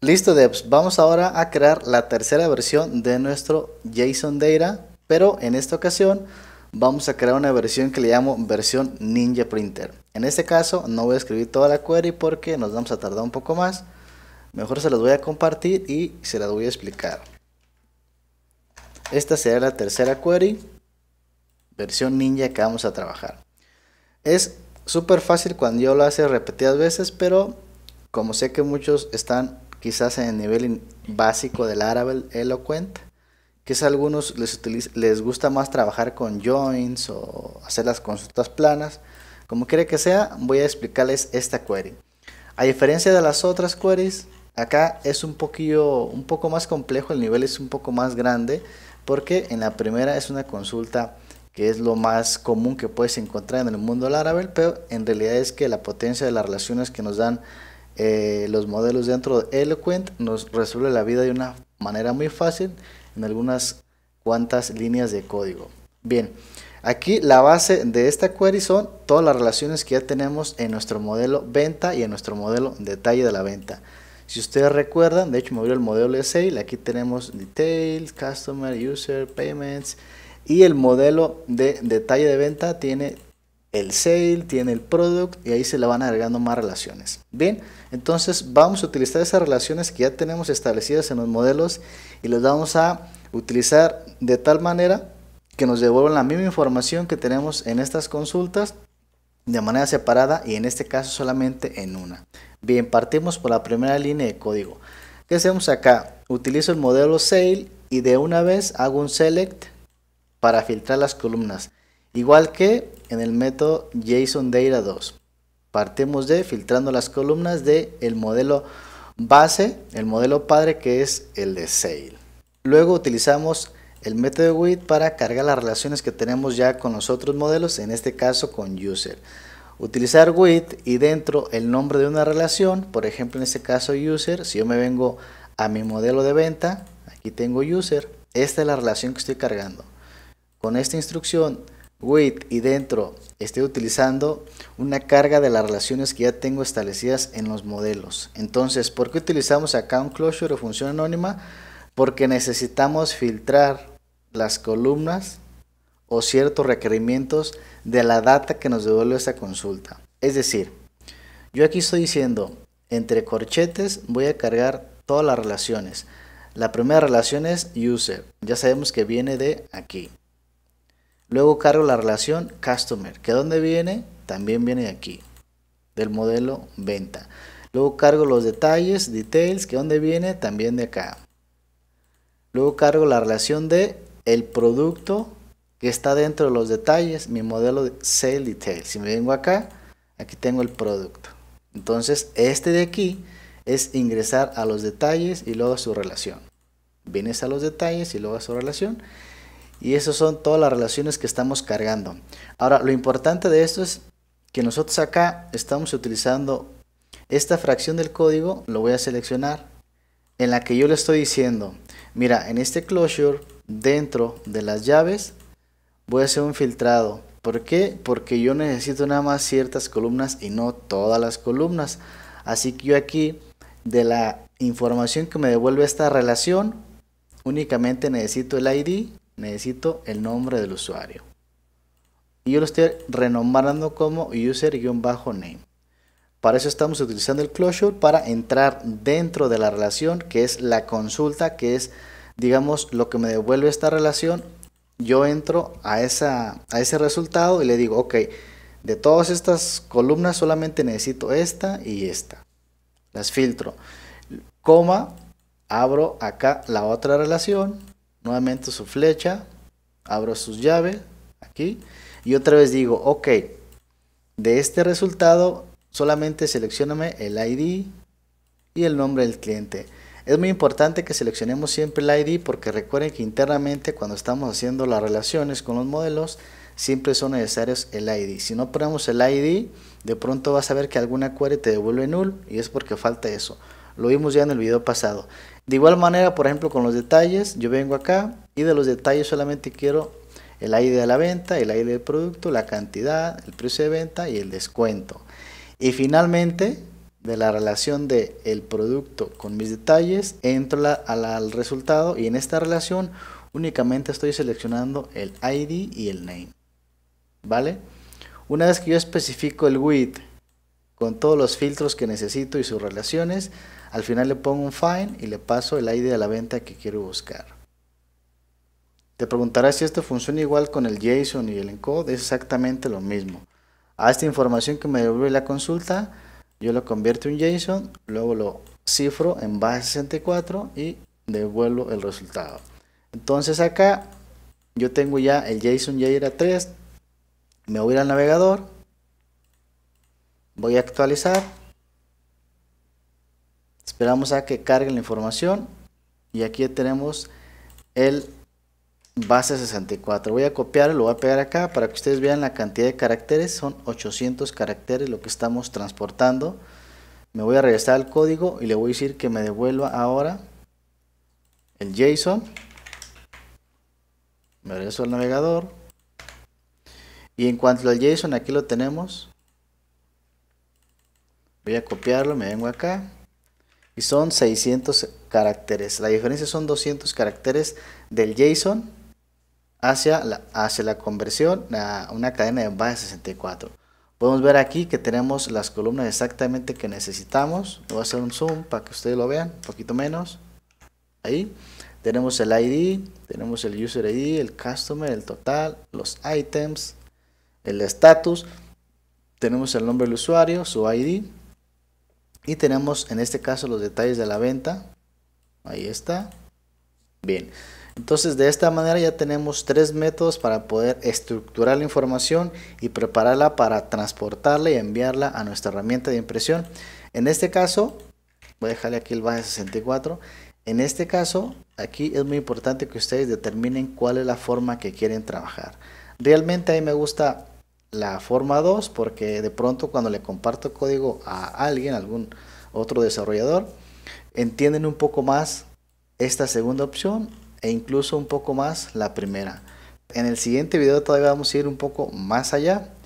Listo devs, vamos ahora a crear la tercera versión de nuestro JSON Data, pero en esta ocasión vamos a crear una versión que le llamo versión Ninja Printer. En este caso no voy a escribir toda la query porque nos vamos a tardar un poco más. Mejor se las voy a compartir y se las voy a explicar. Esta será la tercera query, versión ninja que vamos a trabajar. Es súper fácil cuando yo lo hace repetidas veces, pero como sé que muchos están quizás en el nivel básico del árabe que Quizás a algunos les, les gusta más trabajar con joins o hacer las consultas planas. Como quiera que sea, voy a explicarles esta query. A diferencia de las otras queries, acá es un, poquito un poco más complejo, el nivel es un poco más grande, porque en la primera es una consulta que es lo más común que puedes encontrar en el mundo del árabe, pero en realidad es que la potencia de las relaciones que nos dan eh, los modelos dentro de Eloquent nos resuelve la vida de una manera muy fácil en algunas cuantas líneas de código. Bien, aquí la base de esta query son todas las relaciones que ya tenemos en nuestro modelo venta y en nuestro modelo detalle de la venta. Si ustedes recuerdan, de hecho me el el modelo de sale, aquí tenemos details, customer, user, payments y el modelo de detalle de venta tiene el sale, tiene el product y ahí se le van agregando más relaciones. Bien, entonces vamos a utilizar esas relaciones que ya tenemos establecidas en los modelos y las vamos a utilizar de tal manera que nos devuelvan la misma información que tenemos en estas consultas de manera separada y en este caso solamente en una. Bien, partimos por la primera línea de código. ¿Qué hacemos acá? Utilizo el modelo sale y de una vez hago un select para filtrar las columnas. Igual que en el método JSON Data 2. Partimos de filtrando las columnas del el modelo base, el modelo padre que es el de Sale. Luego utilizamos el método with para cargar las relaciones que tenemos ya con los otros modelos, en este caso con user. Utilizar with y dentro el nombre de una relación, por ejemplo en este caso user, si yo me vengo a mi modelo de venta, aquí tengo user, esta es la relación que estoy cargando. Con esta instrucción with y dentro estoy utilizando una carga de las relaciones que ya tengo establecidas en los modelos. Entonces, ¿por qué utilizamos acá un closure o función anónima? Porque necesitamos filtrar las columnas o ciertos requerimientos de la data que nos devuelve esta consulta. Es decir, yo aquí estoy diciendo, entre corchetes voy a cargar todas las relaciones. La primera relación es user, ya sabemos que viene de aquí. Luego cargo la relación customer, que dónde viene, también viene de aquí, del modelo venta. Luego cargo los detalles, details, que dónde viene, también de acá. Luego cargo la relación de el producto que está dentro de los detalles, mi modelo de sale details. Si me vengo acá, aquí tengo el producto. Entonces, este de aquí es ingresar a los detalles y luego a su relación. Vienes a los detalles y luego a su relación y esas son todas las relaciones que estamos cargando. Ahora, lo importante de esto es que nosotros acá estamos utilizando esta fracción del código, lo voy a seleccionar, en la que yo le estoy diciendo, mira, en este closure, dentro de las llaves, voy a hacer un filtrado. ¿Por qué? Porque yo necesito nada más ciertas columnas y no todas las columnas. Así que yo aquí, de la información que me devuelve esta relación, únicamente necesito el ID necesito el nombre del usuario. Y yo lo estoy renombrando como user-name. Para eso estamos utilizando el closure para entrar dentro de la relación que es la consulta, que es digamos lo que me devuelve esta relación. Yo entro a, esa, a ese resultado y le digo, ok, de todas estas columnas solamente necesito esta y esta. Las filtro. Coma, abro acá la otra relación nuevamente su flecha, abro sus llaves, aquí, y otra vez digo, ok, de este resultado solamente seleccioname el ID y el nombre del cliente. Es muy importante que seleccionemos siempre el ID porque recuerden que internamente cuando estamos haciendo las relaciones con los modelos, siempre son necesarios el ID. Si no ponemos el ID, de pronto vas a ver que alguna query te devuelve null y es porque falta eso. Lo vimos ya en el video pasado. De igual manera, por ejemplo, con los detalles, yo vengo acá y de los detalles solamente quiero el ID de la venta, el ID del producto, la cantidad, el precio de venta y el descuento. Y finalmente, de la relación de el producto con mis detalles, entro al, resultado y en esta relación únicamente estoy seleccionando el ID y el name. ¿Vale? Una vez que yo especifico el width con todos los filtros que necesito y sus relaciones. Al final le pongo un find y le paso el ID a la venta que quiero buscar. Te preguntarás si esto funciona igual con el JSON y el encode, es exactamente lo mismo. A esta información que me devuelve la consulta, yo lo convierto en JSON, luego lo cifro en base 64 y devuelvo el resultado. Entonces acá yo tengo ya el JSON ya era 3, me voy al navegador, Voy a actualizar. Esperamos a que cargue la información. Y aquí tenemos el base 64. Voy a copiar, lo voy a pegar acá para que ustedes vean la cantidad de caracteres. Son 800 caracteres lo que estamos transportando. Me voy a regresar al código y le voy a decir que me devuelva ahora el JSON. Me regreso al navegador. Y en cuanto al JSON, aquí lo tenemos. Voy a copiarlo, me vengo acá. Y son 600 caracteres. La diferencia son 200 caracteres del JSON hacia la, hacia la conversión a una cadena de base 64. Podemos ver aquí que tenemos las columnas exactamente que necesitamos. Voy a hacer un zoom para que ustedes lo vean, un poquito menos. Ahí tenemos el ID, tenemos el user ID, el customer, el total, los items, el status, tenemos el nombre del usuario, su ID, y tenemos en este caso los detalles de la venta ahí está bien entonces de esta manera ya tenemos tres métodos para poder estructurar la información y prepararla para transportarla y enviarla a nuestra herramienta de impresión en este caso voy a dejarle aquí el base 64 en este caso aquí es muy importante que ustedes determinen cuál es la forma que quieren trabajar realmente a mí me gusta la forma 2 porque de pronto cuando le comparto código a alguien, algún otro desarrollador, entienden un poco más esta segunda opción e incluso un poco más la primera. En el siguiente video todavía vamos a ir un poco más allá